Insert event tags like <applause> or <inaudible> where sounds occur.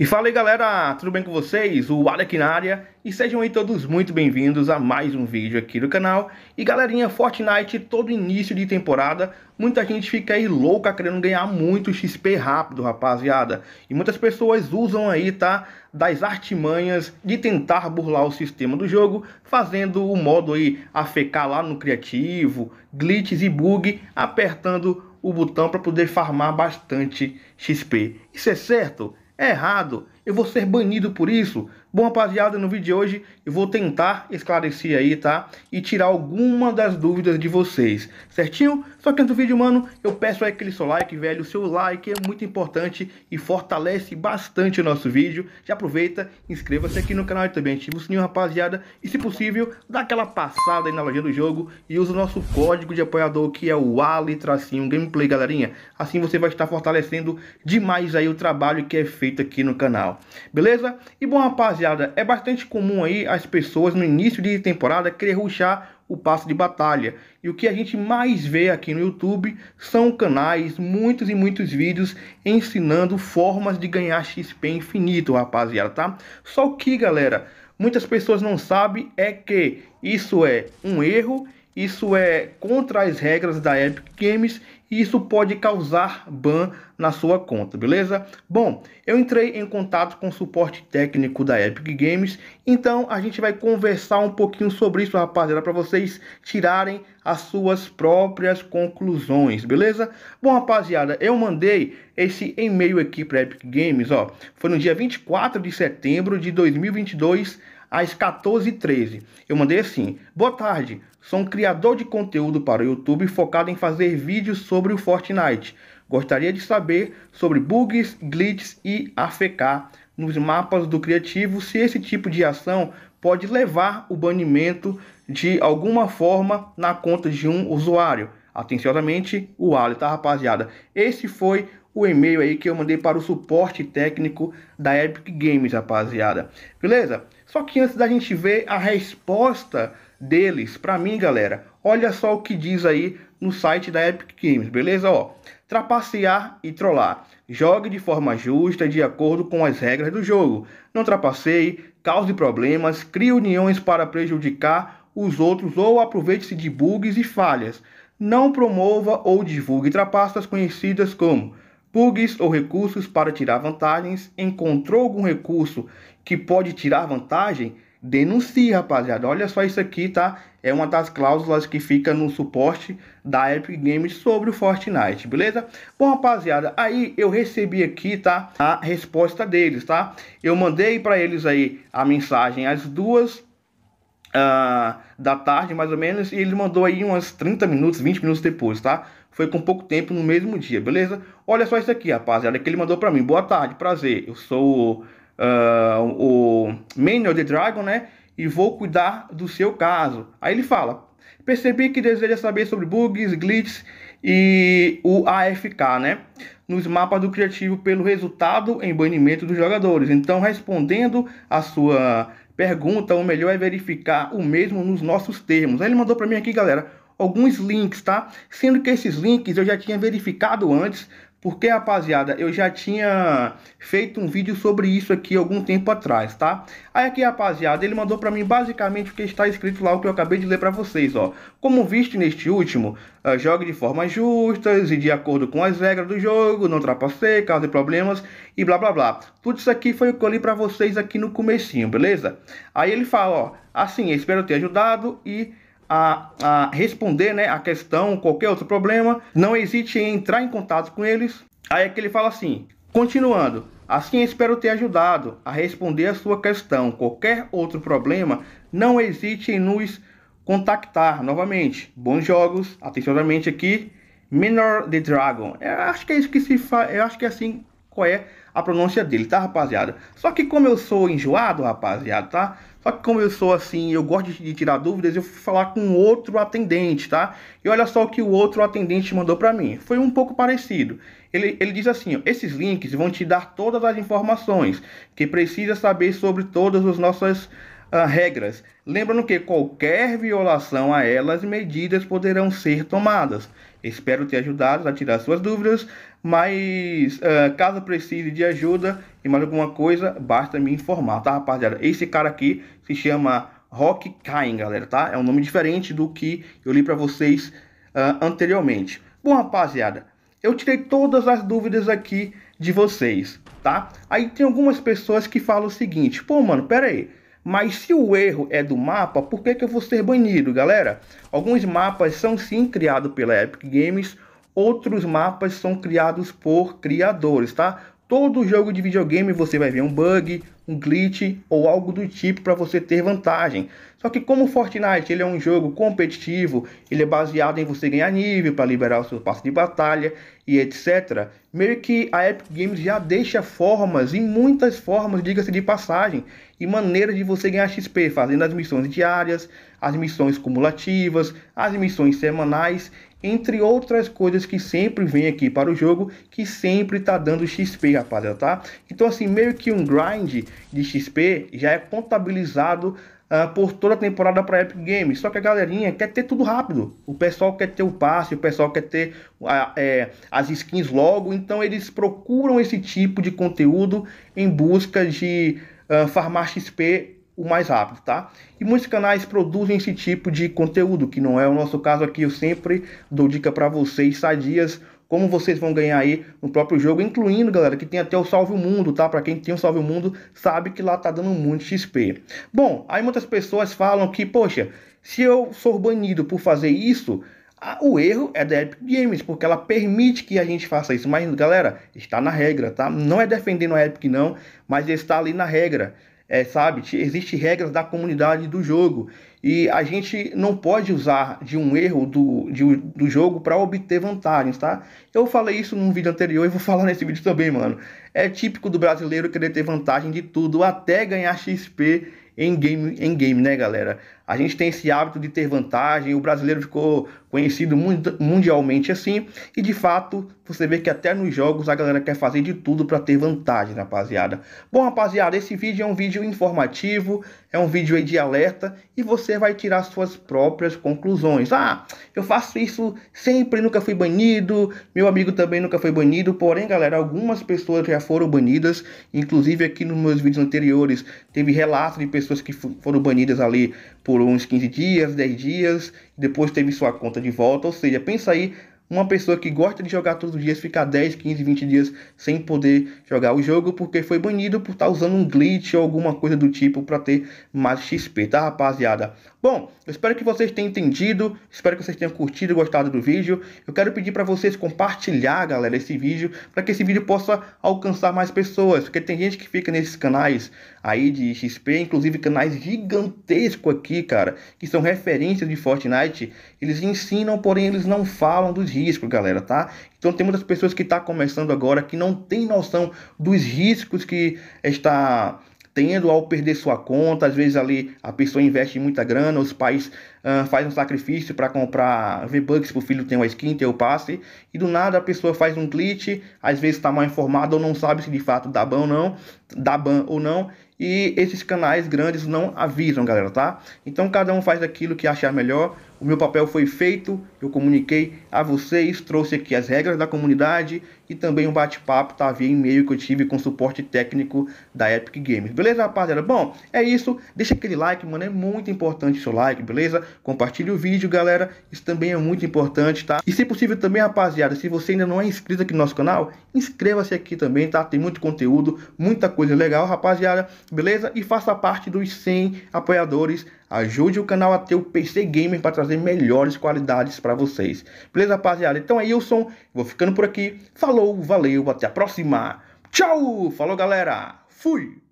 E fala aí galera, tudo bem com vocês? O Alec na área e sejam aí todos muito bem-vindos a mais um vídeo aqui do canal. E galerinha, Fortnite todo início de temporada, muita gente fica aí louca querendo ganhar muito XP rápido, rapaziada. E muitas pessoas usam aí, tá, das artimanhas de tentar burlar o sistema do jogo, fazendo o modo aí afecar lá no criativo, glitches e bug, apertando o botão para poder farmar bastante XP. Isso é certo? É errado. Eu vou ser banido por isso. Bom, rapaziada, no vídeo de hoje eu vou tentar esclarecer aí, tá? E tirar alguma das dúvidas de vocês, certinho? Só que antes do vídeo, mano, eu peço aí aquele seu like, velho. O seu like é muito importante e fortalece bastante o nosso vídeo. Já aproveita, inscreva-se aqui no canal e também ativa o sininho, rapaziada. E se possível, dá aquela passada aí na loja do jogo e usa o nosso código de apoiador que é o Ali Tracinho Gameplay, galerinha. Assim você vai estar fortalecendo demais aí o trabalho que é feito aqui no canal, beleza? E bom, rapaziada rapaziada, é bastante comum aí as pessoas no início de temporada querer ruxar o passo de batalha. E o que a gente mais vê aqui no YouTube são canais, muitos e muitos vídeos ensinando formas de ganhar XP infinito, rapaziada, tá? Só que, galera, muitas pessoas não sabem é que isso é um erro, isso é contra as regras da Epic Games e isso pode causar ban na sua conta, beleza? Bom, eu entrei em contato com o suporte técnico da Epic Games, então a gente vai conversar um pouquinho sobre isso, rapaziada, para vocês tirarem as suas próprias conclusões, beleza? Bom, rapaziada, eu mandei esse e-mail aqui para Epic Games, ó, foi no dia 24 de setembro de 2022 às 14h13. Eu mandei assim: Boa tarde, sou um criador de conteúdo para o YouTube focado em fazer vídeos sobre o Fortnite. Gostaria de saber sobre bugs, glitches e AFK nos mapas do criativo se esse tipo de ação pode levar o banimento de alguma forma na conta de um usuário. Atenciosamente, o Ali, tá rapaziada? Esse foi o e-mail aí que eu mandei para o suporte técnico da Epic Games, rapaziada. Beleza? Só que antes da gente ver a resposta deles, para mim, galera, olha só o que diz aí no site da Epic Games, beleza? Ó, trapacear e trollar. Jogue de forma justa e de acordo com as regras do jogo. Não trapaceie, cause problemas, crie uniões para prejudicar os outros ou aproveite-se de bugs e falhas. Não promova ou divulgue trapaças conhecidas como bugs ou recursos para tirar vantagens. Encontrou algum recurso que pode tirar vantagem? Denuncie, rapaziada. Olha só isso aqui, tá? É uma das cláusulas que fica no suporte da Epic Games sobre o Fortnite, beleza? Bom, rapaziada, aí eu recebi aqui, tá? A resposta deles, tá? Eu mandei para eles aí a mensagem às duas uh, da tarde, mais ou menos, e ele mandou aí umas 30 minutos, 20 minutos depois, tá? foi com pouco tempo no mesmo dia, beleza? Olha só isso aqui, rapaziada, que ele mandou para mim. Boa tarde, prazer. Eu sou uh, o Manuel the Dragon, né? E vou cuidar do seu caso. Aí ele fala: Percebi que deseja saber sobre bugs, glitches e o AFK, né? Nos mapas do criativo pelo resultado em banimento dos jogadores. Então, respondendo a sua pergunta, o melhor é verificar o mesmo nos nossos termos. Aí ele mandou para mim aqui, galera alguns links, tá? Sendo que esses links eu já tinha verificado antes, porque, rapaziada, eu já tinha feito um vídeo sobre isso aqui algum tempo atrás, tá? Aí aqui, rapaziada, ele mandou para mim basicamente o que está escrito lá, o que eu acabei de ler para vocês, ó. Como visto neste último, uh, jogue de formas justas e de acordo com as regras do jogo, não trapaceie, cause problemas e blá blá blá. Tudo isso aqui foi o que eu li para vocês aqui no comecinho, beleza? Aí ele fala, ó, assim, espero ter ajudado e a, a responder né, a questão, qualquer outro problema, não hesite em entrar em contato com eles. Aí é que ele fala assim: continuando, assim espero ter ajudado a responder a sua questão. Qualquer outro problema, não hesite em nos contactar novamente. Bons jogos, atenciosamente aqui. Minor the Dragon. Eu acho que é isso que se faz. Eu acho que é assim qual é a pronúncia dele, tá, rapaziada? Só que como eu sou enjoado, rapaziada, tá? Só que como eu sou assim, eu gosto de, tirar dúvidas, eu fui falar com outro atendente, tá? E olha só o que o outro atendente mandou para mim. Foi um pouco parecido. Ele, ele diz assim, ó, esses links vão te dar todas as informações que precisa saber sobre todas as nossas ah, regras. Lembrando que qualquer violação a elas, medidas poderão ser tomadas. Espero ter ajudado a tirar suas dúvidas, mas uh, caso precise de ajuda e mais alguma coisa, basta me informar, tá, rapaziada? Esse cara aqui se chama Rock Kain, galera, tá? É um nome diferente do que eu li para vocês uh, anteriormente. Bom, rapaziada, eu tirei todas as dúvidas aqui de vocês, tá? Aí tem algumas pessoas que falam o seguinte, pô, mano, pera aí, mas se o erro é do mapa, por que, que eu vou ser banido, galera? Alguns mapas são sim criados pela Epic Games, outros mapas são criados por criadores, tá? Todo jogo de videogame você vai ver um bug, um glitch ou algo do tipo para você ter vantagem. Só que como Fortnite ele é um jogo competitivo, ele é baseado em você ganhar nível para liberar o seu passo de batalha e etc. Meio que a Epic Games já deixa formas e muitas formas, diga-se de passagem, e maneiras de você ganhar XP, fazendo as missões diárias, as missões cumulativas, as missões semanais, entre outras coisas que sempre vem aqui para o jogo, que sempre tá dando XP, rapaziada, tá? Então assim, meio que um grind de XP já é contabilizado Uh, por toda a temporada para Epic Games. Só que a galerinha quer ter tudo rápido. O pessoal quer ter o passe, o pessoal quer ter ah, é, as skins logo. Então eles procuram esse tipo de conteúdo em busca de Farmar Farmácia XP o mais rápido, tá? E muitos canais produzem esse tipo de conteúdo, que não é o nosso caso aqui. Eu sempre dou dica para vocês, sadias, como vocês vão ganhar aí no próprio jogo, incluindo, galera, que tem até o Salve o Mundo, tá? Para quem tem o Salve o Mundo, sabe que lá tá dando muito XP. Bom, aí muitas pessoas falam que, poxa, se eu sou banido por fazer isso, o erro é da Epic Games, porque ela permite que a gente faça isso. Mas, galera, está na regra, tá? Não é defendendo a Epic, não, mas está ali na regra. É, sabe? Existem regras da comunidade do jogo. E a gente não pode usar de um erro do, de, do jogo para obter vantagens, tá? Eu falei isso num vídeo anterior e vou <laughs> falar nesse vídeo também, mano. É típico do brasileiro querer ter vantagem de tudo, até ganhar XP em game, em game, né, galera? A gente tem esse hábito de ter vantagem, o brasileiro ficou conhecido mundialmente assim, e de fato você vê que até nos jogos a galera quer fazer de tudo para ter vantagem, rapaziada. Bom, rapaziada, esse vídeo é um vídeo informativo, é um vídeo de alerta e você vai tirar suas próprias conclusões. Ah, eu faço isso sempre, nunca fui banido, meu amigo também nunca foi banido, porém, galera, algumas pessoas já foram banidas, inclusive aqui nos meus vídeos anteriores teve relato de pessoas pessoas que foram banidas ali por uns 15 dias, 10 dias, depois teve sua conta de volta. Ou seja, pensa aí uma pessoa que gosta de jogar todos os dias ficar 10, 15, 20 dias sem poder jogar o jogo porque foi banido por estar tá usando um glitch ou alguma coisa do tipo para ter mais XP, tá rapaziada? Bom, eu espero que vocês tenham entendido, espero que vocês tenham curtido e gostado do vídeo. Eu quero pedir para vocês compartilhar, galera, esse vídeo para que esse vídeo possa alcançar mais pessoas, porque tem gente que fica nesses canais aí de XP, inclusive canais gigantescos aqui, cara, que são referências de Fortnite, eles ensinam, porém eles não falam dos riscos, galera, tá? Então tem muitas pessoas que tá começando agora que não tem noção dos riscos que está tendo ao perder sua conta, às vezes ali a pessoa investe muita grana, os pais uh, fazem um sacrifício para comprar V-Bucks para o filho ter uma skin, ter o passe, e do nada a pessoa faz um glitch, às vezes está mal informada ou não sabe se de fato dá ban ou não, dá ban ou não, e esses canais grandes não avisam, galera, tá? Então cada um faz aquilo que achar melhor. O meu papel foi feito eu comuniquei a vocês, trouxe aqui as regras da comunidade e também um bate-papo, tá? Via e-mail que eu tive com suporte técnico da Epic Games. Beleza, rapaziada? Bom, é isso. Deixa aquele like, mano. É muito importante o seu like, beleza? Compartilhe o vídeo, galera. Isso também é muito importante, tá? E se possível também, rapaziada, se você ainda não é inscrito aqui no nosso canal, inscreva-se aqui também, tá? Tem muito conteúdo, muita coisa legal, rapaziada. Beleza? E faça parte dos 100 apoiadores. Ajude o canal a ter o PC Gamer para trazer melhores qualidades para para vocês. Beleza, rapaziada? Então é isso. vou ficando por aqui. Falou, valeu, até a próxima. Tchau! Falou, galera. Fui!